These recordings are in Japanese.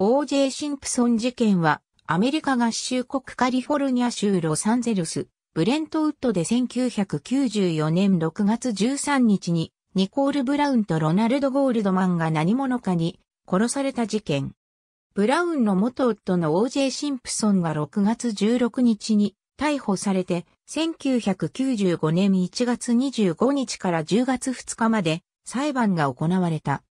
O.J. シンプソン事件は、アメリカ合衆国カリフォルニア州ロサンゼルス、ブレントウッドで1994年6月13日に、ニコール・ブラウンとロナルド・ゴールドマンが何者かに殺された事件。ブラウンの元夫の O.J. シンプソンが6月16日に逮捕されて、1995年1月25日から10月2日まで裁判が行われた。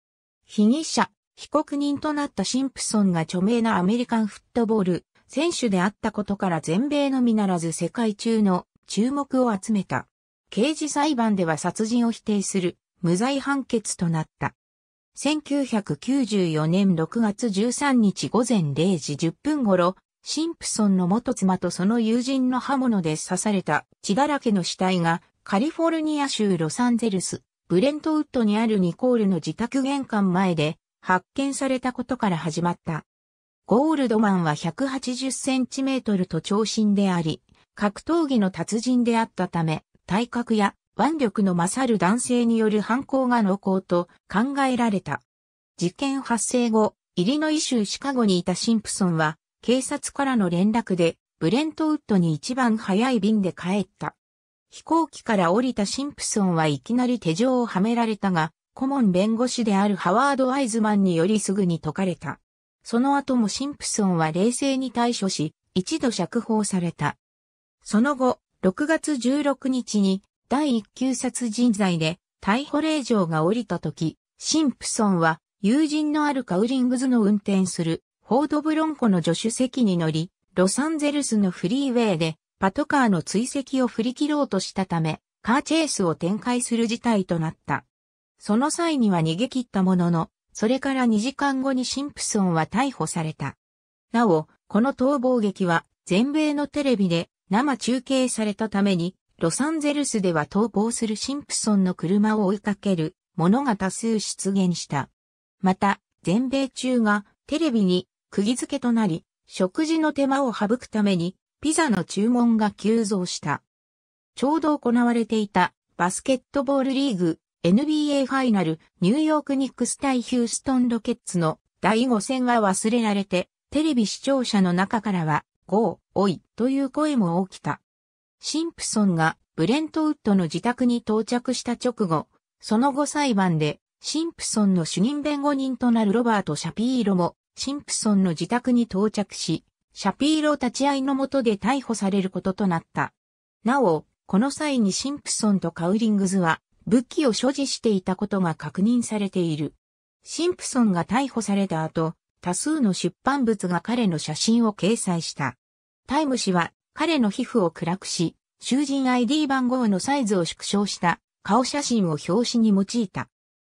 被疑者、被告人となったシンプソンが著名なアメリカンフットボール選手であったことから全米のみならず世界中の注目を集めた。刑事裁判では殺人を否定する無罪判決となった。1994年6月13日午前0時10分頃、シンプソンの元妻とその友人の刃物で刺された血だらけの死体がカリフォルニア州ロサンゼルス、ブレントウッドにあるニコールの自宅玄関前で発見されたことから始まった。ゴールドマンは1 8 0トルと長身であり、格闘技の達人であったため、体格や腕力の勝る男性による犯行が濃厚と考えられた。事件発生後、イリノイ州シカゴにいたシンプソンは、警察からの連絡で、ブレントウッドに一番早い便で帰った。飛行機から降りたシンプソンはいきなり手錠をはめられたが、顧問弁護士であるハワード・アイズマンによりすぐに解かれた。その後もシンプソンは冷静に対処し、一度釈放された。その後、6月16日に第1級殺人罪で逮捕令状が降りた時、シンプソンは友人のあるカウリングズの運転するフォードブロンコの助手席に乗り、ロサンゼルスのフリーウェイでパトカーの追跡を振り切ろうとしたため、カーチェイスを展開する事態となった。その際には逃げ切ったものの、それから2時間後にシンプソンは逮捕された。なお、この逃亡劇は全米のテレビで生中継されたために、ロサンゼルスでは逃亡するシンプソンの車を追いかけるものが多数出現した。また、全米中がテレビに釘付けとなり、食事の手間を省くためにピザの注文が急増した。ちょうど行われていたバスケットボールリーグ NBA ファイナル、ニューヨークニックス対ヒューストンロケッツの第5戦は忘れられて、テレビ視聴者の中からは、ゴー、おい、という声も起きた。シンプソンがブレントウッドの自宅に到着した直後、その後裁判で、シンプソンの主任弁護人となるロバート・シャピーロも、シンプソンの自宅に到着し、シャピーロ立ち会いのもとで逮捕されることとなった。なお、この際にシンプソンとカウリングズは、武器を所持していたことが確認されている。シンプソンが逮捕された後、多数の出版物が彼の写真を掲載した。タイム氏は彼の皮膚を暗くし、囚人 ID 番号のサイズを縮小した顔写真を表紙に用いた。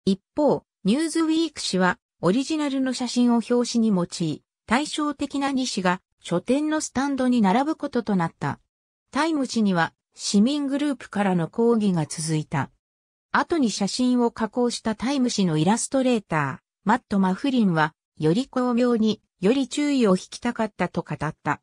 一方、ニューズウィーク氏はオリジナルの写真を表紙に用い、対照的な2氏が書店のスタンドに並ぶこととなった。タイム氏には市民グループからの抗議が続いた。後に写真を加工したタイム誌のイラストレーター、マット・マフリンは、より巧妙に、より注意を引きたかったと語った。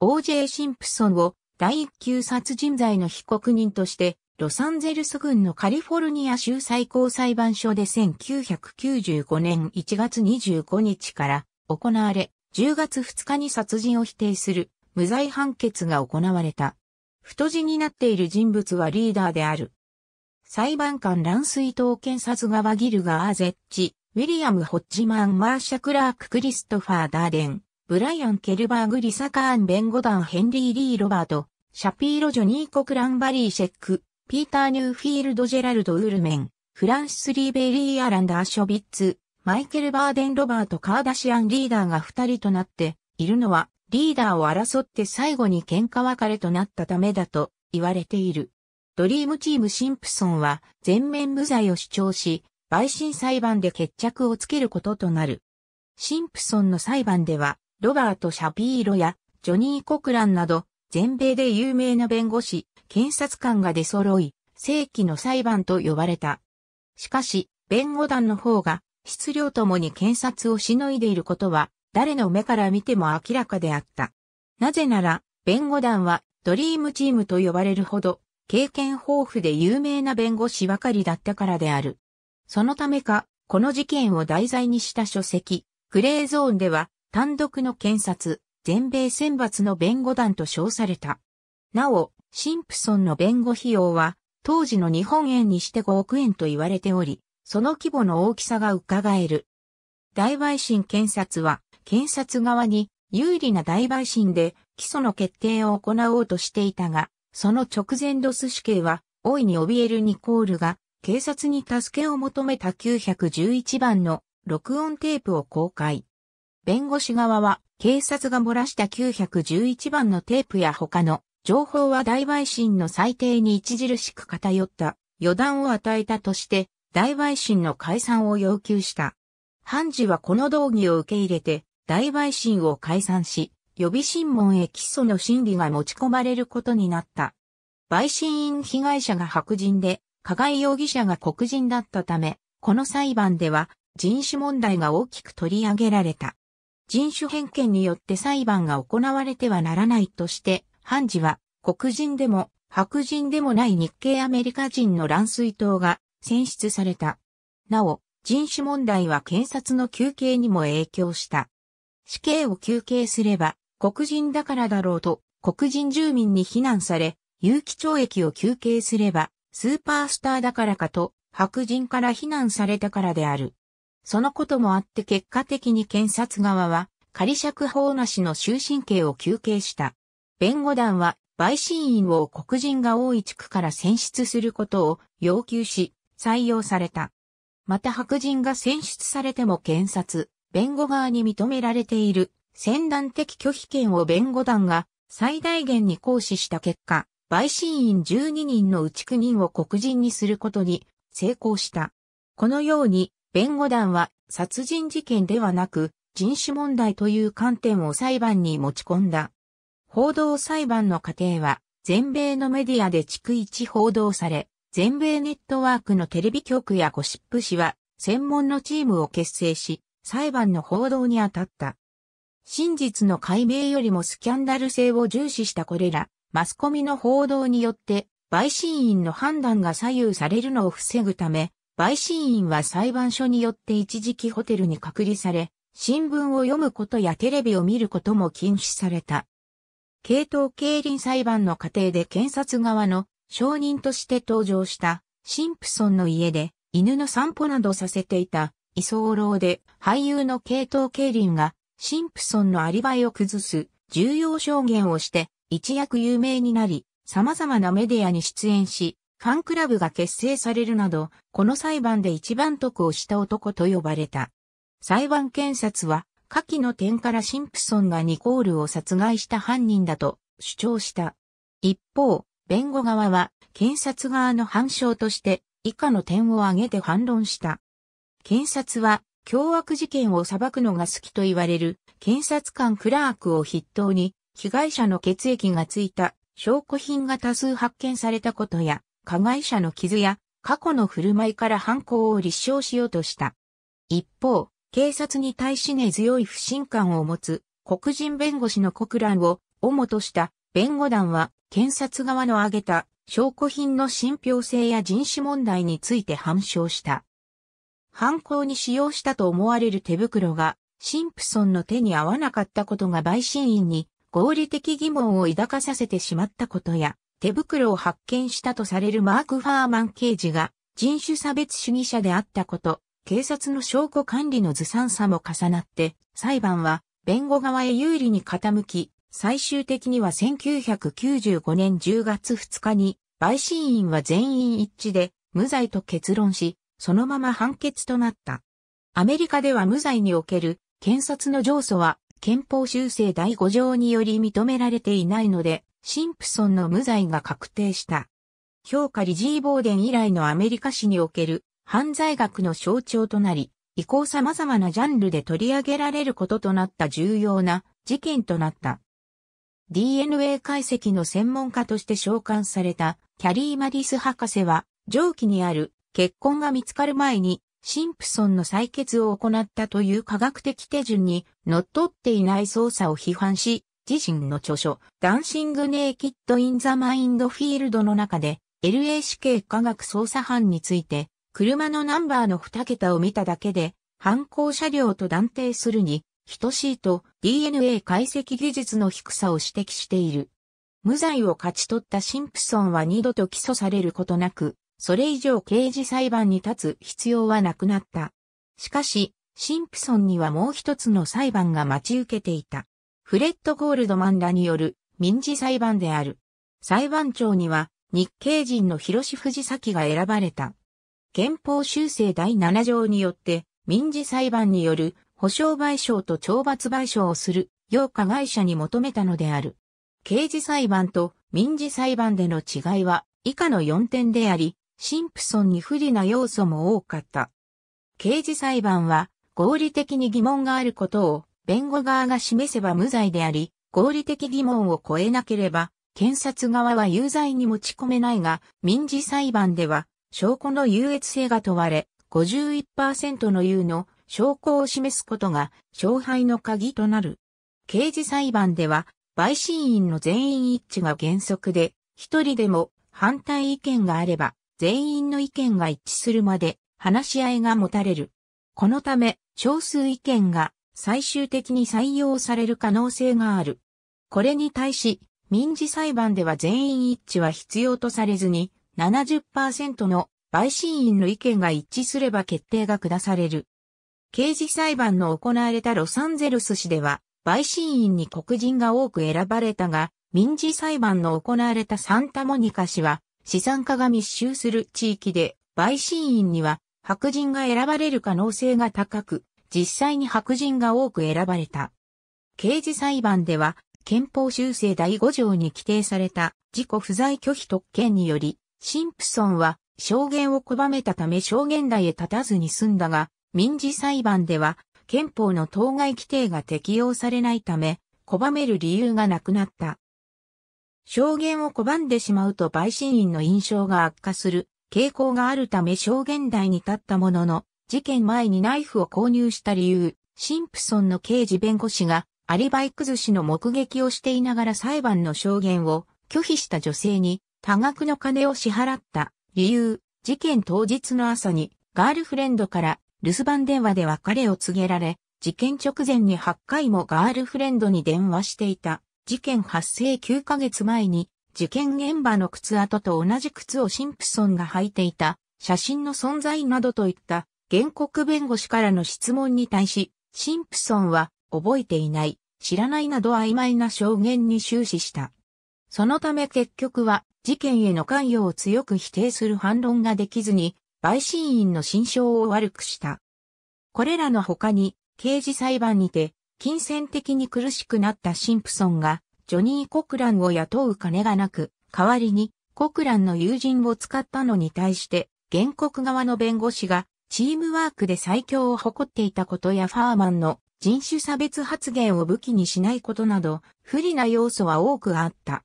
O.J. シンプソンを第一級殺人罪の被告人として、ロサンゼルス郡のカリフォルニア州最高裁判所で1995年1月25日から行われ、10月2日に殺人を否定する無罪判決が行われた。太字になっている人物はリーダーである。裁判官乱水ス検察側ギルガー・ゼッチ、ウィリアム・ホッジマン・マーシャ・クラーク・クリストファー・ダーデン、ブライアン・ケルバーグ・リサ・カーン弁護団ヘンリー・リー・ロバート、シャピーロ・ジョニー・コクラン・バリー・シェック、ピーター・ニューフィールド・ジェラルド・ウールメン、フランシス・リーベリー・アランダー・ショビッツ、マイケル・バーデン・ロバート・カーダシアンリーダーが二人となっているのは、リーダーを争って最後に喧嘩別れとなったためだと言われている。ドリームチームシンプソンは全面無罪を主張し、陪審裁判で決着をつけることとなる。シンプソンの裁判では、ロバート・シャピーロやジョニー・コクランなど、全米で有名な弁護士、検察官が出揃い、正規の裁判と呼ばれた。しかし、弁護団の方が、質量ともに検察をしのいでいることは、誰の目から見ても明らかであった。なぜなら、弁護団は、ドリームチームと呼ばれるほど、経験豊富で有名な弁護士ばかりだったからである。そのためか、この事件を題材にした書籍、グレーゾーンでは、単独の検察、全米選抜の弁護団と称された。なお、シンプソンの弁護費用は、当時の日本円にして5億円と言われており、その規模の大きさが伺える。大陪審検察は、検察側に有利な大陪審で起訴の決定を行おうとしていたが、その直前ドス死刑は、大いに怯えるニコールが、警察に助けを求めた911番の録音テープを公開。弁護士側は、警察が漏らした911番のテープや他の情報は大陪審の裁定に著しく偏った予断を与えたとして、大陪審の解散を要求した。判事はこの動議を受け入れて、大陪審を解散し、予備審問へ起訴の審理が持ち込まれることになった。陪審員被害者が白人で、加害容疑者が黒人だったため、この裁判では人種問題が大きく取り上げられた。人種偏見によって裁判が行われてはならないとして、判事は黒人でも白人でもない日系アメリカ人の乱水党が選出された。なお、人種問題は検察の休刑にも影響した。死刑を休刑すれば、黒人だからだろうと、黒人住民に非難され、有期懲役を求刑すれば、スーパースターだからかと、白人から非難されたからである。そのこともあって結果的に検察側は、仮釈放なしの終身刑を求刑した。弁護団は、陪審員を黒人が多い地区から選出することを要求し、採用された。また白人が選出されても検察、弁護側に認められている先断的拒否権を弁護団が最大限に行使した結果、陪審員12人のうち9人を黒人にすることに成功した。このように、弁護団は殺人事件ではなく人種問題という観点を裁判に持ち込んだ。報道裁判の過程は全米のメディアで逐一報道され、全米ネットワークのテレビ局やゴシップ誌は専門のチームを結成し、裁判の報道に当たった。真実の解明よりもスキャンダル性を重視したこれら、マスコミの報道によって、陪審員の判断が左右されるのを防ぐため、陪審員は裁判所によって一時期ホテルに隔離され、新聞を読むことやテレビを見ることも禁止された。系統競輪裁判の過程で検察側の証人として登場したシンプソンの家で犬の散歩などさせていた居候で俳優の系統競輪がシンプソンのアリバイを崩す重要証言をして一躍有名になり、様々なメディアに出演し、ファンクラブが結成されるなど、この裁判で一番得をした男と呼ばれた。裁判検察は、下記の点からシンプソンがニコールを殺害した犯人だと主張した。一方、弁護側は、検察側の反証として、以下の点を挙げて反論した。検察は、凶悪事件を裁くのが好きと言われる検察官クラークを筆頭に被害者の血液がついた証拠品が多数発見されたことや加害者の傷や過去の振る舞いから犯行を立証しようとした。一方、警察に対し根強い不信感を持つ黒人弁護士の国乱を主とした弁護団は検察側の挙げた証拠品の信憑性や人種問題について反証した。犯行に使用したと思われる手袋が、シンプソンの手に合わなかったことが陪審員に合理的疑問を抱かさせてしまったことや、手袋を発見したとされるマーク・ファーマン刑事が人種差別主義者であったこと、警察の証拠管理のずさんさも重なって、裁判は弁護側へ有利に傾き、最終的には1995年10月2日に陪審員は全員一致で無罪と結論し、そのまま判決となった。アメリカでは無罪における検察の上訴は憲法修正第5条により認められていないので、シンプソンの無罪が確定した。評価リジー・ボーデン以来のアメリカ史における犯罪学の象徴となり、以降様々なジャンルで取り上げられることとなった重要な事件となった。DNA 解析の専門家として召喚されたキャリー・マディス博士は、上記にある結婚が見つかる前に、シンプソンの採決を行ったという科学的手順に則っていない捜査を批判し、自身の著書、ダンシング・ネイキッド・イン・ザ・マインド・フィールドの中で、l a k 科学捜査班について、車のナンバーの2桁を見ただけで、犯行車両と断定するに、等しいと DNA 解析技術の低さを指摘している。無罪を勝ち取ったシンプソンは二度と起訴されることなく、それ以上刑事裁判に立つ必要はなくなった。しかし、シンプソンにはもう一つの裁判が待ち受けていた。フレッド・ゴールドマンらによる民事裁判である。裁判長には日系人の広志藤崎が選ばれた。憲法修正第7条によって民事裁判による保障賠償と懲罰賠償をするよう加害者に求めたのである。刑事裁判と民事裁判での違いは以下の4点であり、シンプソンに不利な要素も多かった。刑事裁判は合理的に疑問があることを弁護側が示せば無罪であり、合理的疑問を超えなければ、検察側は有罪に持ち込めないが、民事裁判では証拠の優越性が問われ、51%の有の証拠を示すことが勝敗の鍵となる。刑事裁判では、陪審員の全員一致が原則で、一人でも反対意見があれば、全員の意見が一致するまで話し合いが持たれる。このため、少数意見が最終的に採用される可能性がある。これに対し、民事裁判では全員一致は必要とされずに、70%の陪審員の意見が一致すれば決定が下される。刑事裁判の行われたロサンゼルス市では、陪審員に黒人が多く選ばれたが、民事裁判の行われたサンタモニカ市は、資産家が密集する地域で、陪審員には白人が選ばれる可能性が高く、実際に白人が多く選ばれた。刑事裁判では、憲法修正第5条に規定された自己不在拒否特権により、シンプソンは証言を拒めたため証言台へ立たずに済んだが、民事裁判では憲法の当該規定が適用されないため、拒める理由がなくなった。証言を拒んでしまうと陪審員の印象が悪化する傾向があるため証言台に立ったものの、事件前にナイフを購入した理由、シンプソンの刑事弁護士がアリバイ崩しの目撃をしていながら裁判の証言を拒否した女性に多額の金を支払った理由、事件当日の朝にガールフレンドから留守番電話で別れを告げられ、事件直前に8回もガールフレンドに電話していた。事件発生9ヶ月前に、事件現場の靴跡と同じ靴をシンプソンが履いていた、写真の存在などといった、原告弁護士からの質問に対し、シンプソンは、覚えていない、知らないなど曖昧な証言に終始した。そのため結局は、事件への関与を強く否定する反論ができずに、陪審員の心象を悪くした。これらの他に、刑事裁判にて、金銭的に苦しくなったシンプソンが、ジョニー・コクランを雇う金がなく、代わりに、コクランの友人を使ったのに対して、原告側の弁護士が、チームワークで最強を誇っていたことやファーマンの人種差別発言を武器にしないことなど、不利な要素は多くあった。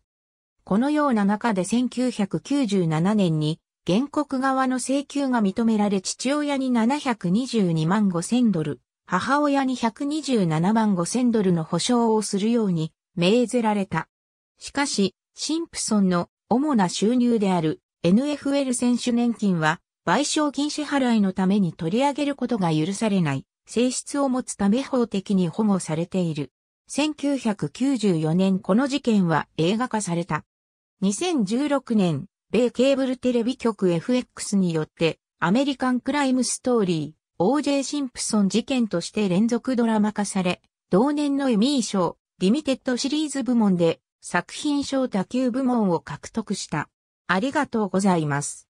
このような中で1997年に、原告側の請求が認められ父親に722万5千ドル、母親に127万5千ドルの保証をするように命ぜられた。しかし、シンプソンの主な収入である NFL 選手年金は賠償金支払いのために取り上げることが許されない性質を持つため法的に保護されている。1994年この事件は映画化された。2016年、米ケーブルテレビ局 FX によってアメリカンクライムストーリー。O.J. シンプソン事件として連続ドラマ化され、同年のエミー賞、リミテッドシリーズ部門で作品賞多級部門を獲得した。ありがとうございます。